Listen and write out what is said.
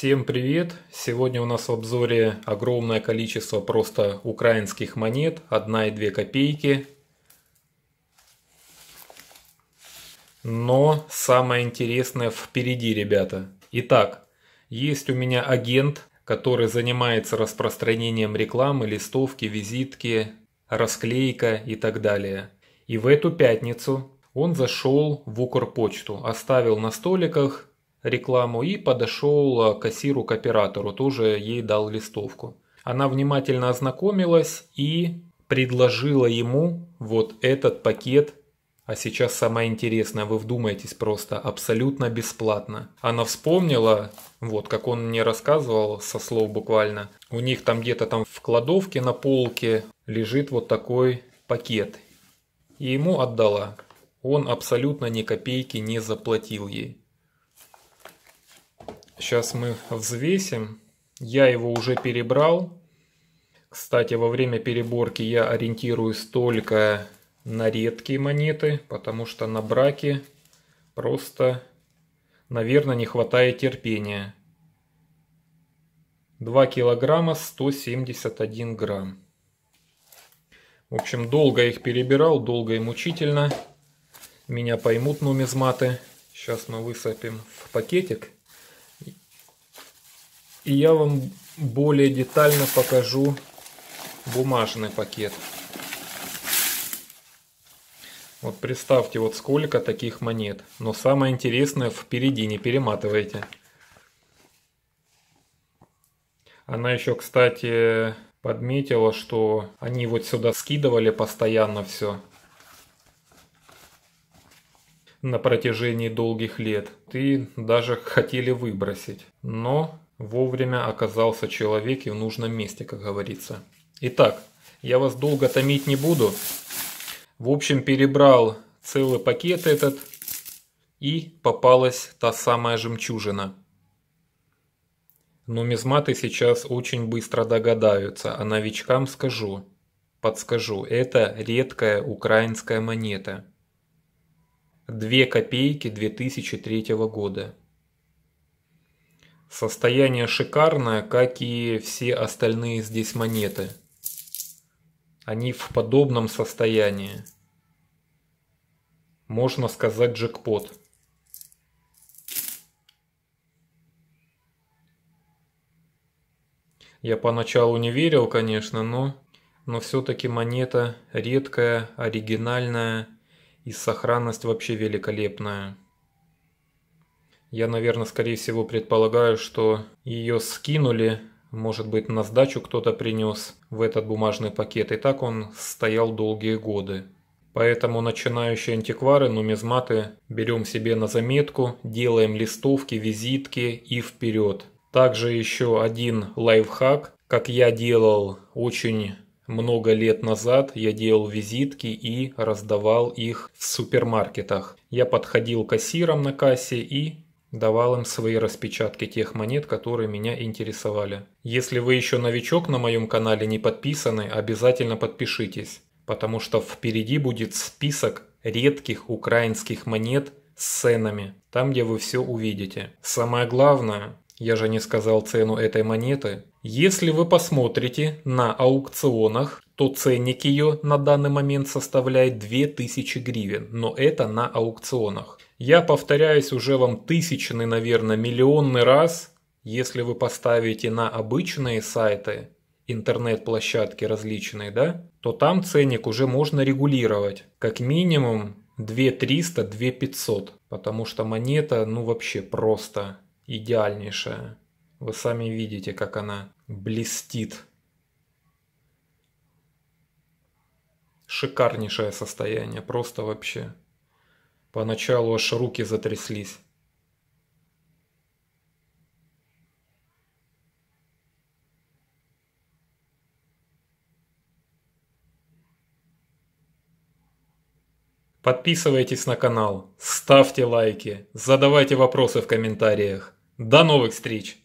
Всем привет! Сегодня у нас в обзоре огромное количество просто украинских монет, 1 и 2 копейки. Но самое интересное впереди, ребята. Итак, есть у меня агент, который занимается распространением рекламы, листовки, визитки, расклейка и так далее. И в эту пятницу он зашел в Укрпочту, оставил на столиках рекламу и подошел э, к кассиру-кооператору, тоже ей дал листовку. Она внимательно ознакомилась и предложила ему вот этот пакет. А сейчас самое интересное, вы вдумайтесь просто, абсолютно бесплатно. Она вспомнила, вот как он мне рассказывал со слов буквально, у них там где-то там в кладовке на полке лежит вот такой пакет. И ему отдала. Он абсолютно ни копейки не заплатил ей. Сейчас мы взвесим. Я его уже перебрал. Кстати, во время переборки я ориентируюсь только на редкие монеты, потому что на браке просто, наверное, не хватает терпения. 2 килограмма 171 грамм. В общем, долго их перебирал, долго и мучительно. Меня поймут нумизматы. Сейчас мы высыпем в пакетик. И я вам более детально покажу бумажный пакет. Вот представьте, вот сколько таких монет. Но самое интересное впереди, не перематывайте. Она еще, кстати, подметила, что они вот сюда скидывали постоянно все на протяжении долгих лет и даже хотели выбросить. Но Вовремя оказался человек и в нужном месте, как говорится. Итак, я вас долго томить не буду. В общем, перебрал целый пакет этот и попалась та самая жемчужина. Нумизматы сейчас очень быстро догадаются, а новичкам скажу, подскажу, это редкая украинская монета. 2 копейки 2003 года. Состояние шикарное, как и все остальные здесь монеты. Они в подобном состоянии. Можно сказать джекпот. Я поначалу не верил, конечно, но, но все-таки монета редкая, оригинальная и сохранность вообще великолепная. Я, наверное, скорее всего предполагаю, что ее скинули, может быть, на сдачу кто-то принес в этот бумажный пакет, и так он стоял долгие годы. Поэтому начинающие антиквары, нумизматы берем себе на заметку, делаем листовки, визитки и вперед. Также еще один лайфхак, как я делал очень много лет назад, я делал визитки и раздавал их в супермаркетах. Я подходил кассирам на кассе и давал им свои распечатки тех монет, которые меня интересовали. Если вы еще новичок на моем канале не подписаны, обязательно подпишитесь, потому что впереди будет список редких украинских монет с ценами, там где вы все увидите. Самое главное, я же не сказал цену этой монеты, если вы посмотрите на аукционах, то ценник ее на данный момент составляет 2000 гривен, но это на аукционах. Я повторяюсь уже вам тысячный, наверное, миллионный раз, если вы поставите на обычные сайты, интернет-площадки различные, да, то там ценник уже можно регулировать. Как минимум 2300, 2500, потому что монета, ну вообще просто идеальнейшая. Вы сами видите, как она блестит. Шикарнейшее состояние, просто вообще. Поначалу аж руки затряслись. Подписывайтесь на канал, ставьте лайки, задавайте вопросы в комментариях. До новых встреч!